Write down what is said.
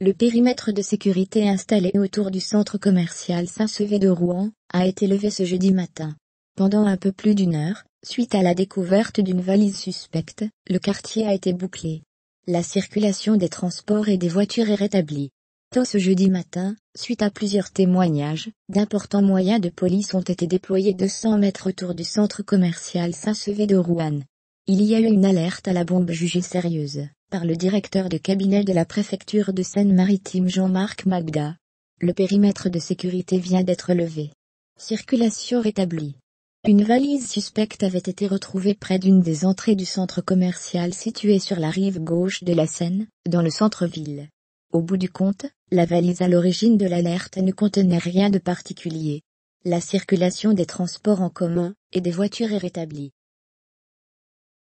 Le périmètre de sécurité installé autour du centre commercial Saint-Sevé de Rouen a été levé ce jeudi matin. Pendant un peu plus d'une heure, suite à la découverte d'une valise suspecte, le quartier a été bouclé. La circulation des transports et des voitures est rétablie. Tant ce jeudi matin, suite à plusieurs témoignages, d'importants moyens de police ont été déployés 200 mètres autour du centre commercial Saint-Sevé de Rouen. Il y a eu une alerte à la bombe jugée sérieuse par le directeur de cabinet de la préfecture de Seine-Maritime Jean-Marc Magda. Le périmètre de sécurité vient d'être levé. Circulation rétablie. Une valise suspecte avait été retrouvée près d'une des entrées du centre commercial situé sur la rive gauche de la Seine, dans le centre-ville. Au bout du compte, la valise à l'origine de l'alerte ne contenait rien de particulier. La circulation des transports en commun et des voitures est rétablie.